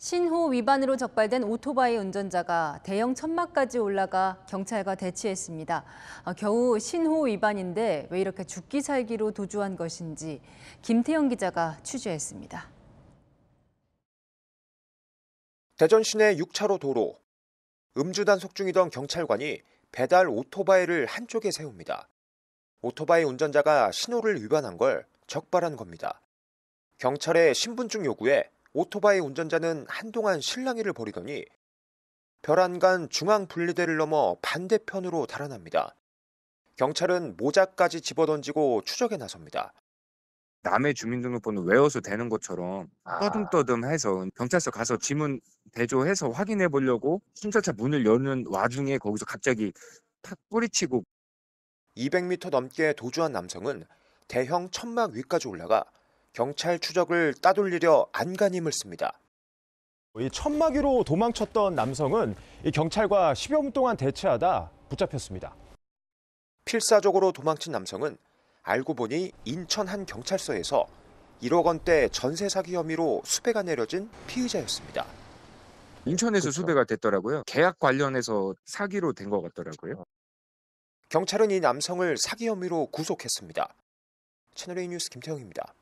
신호 위반으로 적발된 오토바이 운전자가 대형 천막까지 올라가 경찰과 대치했습니다. 아, 겨우 신호 위반인데 왜 이렇게 죽기 살기로 도주한 것인지 김태영 기자가 취재했습니다. 대전 시내 6차로 도로. 음주 단속 중이던 경찰관이 배달 오토바이를 한쪽에 세웁니다. 오토바이 운전자가 신호를 위반한 걸 적발한 겁니다. 경찰의 신분증 요구에 오토바이 운전자는 한동안 실랑이를 벌이더니 벼란간 중앙 분리대를 넘어 반대편으로 달아납니다. 경찰은 모자까지 집어던지고 추적에 나섭니다. 남의 주민등록번호 외워서 되는 것처럼 아. 떠듬떠듬해서 경찰서 가서 지문 대조해서 확인해 보려고 순찰차 문을 여는 와중에 거기서 갑자기 탁 뿌리치고 200m 넘게 도주한 남성은 대형 천막 위까지 올라가 경찰 추적을 따돌리려 안간힘을 씁니다. 이 천막이로 도망쳤던 남성은 경찰과 10여 분 동안 대체하다 붙잡혔습니다. 필사적으로 도망친 남성은 알고 보니 인천 한 경찰서에서 1억 원대 전세 사기 혐의로 수배가 내려진 피의자였습니다. 인천에서 그렇죠. 수배가 됐더라고요. 계약 관련해서 사기로 된 것 같더라고요. 경찰은 이 남성을 사기 혐의로 구속했습니다. 채널A 뉴스 김태형입니다.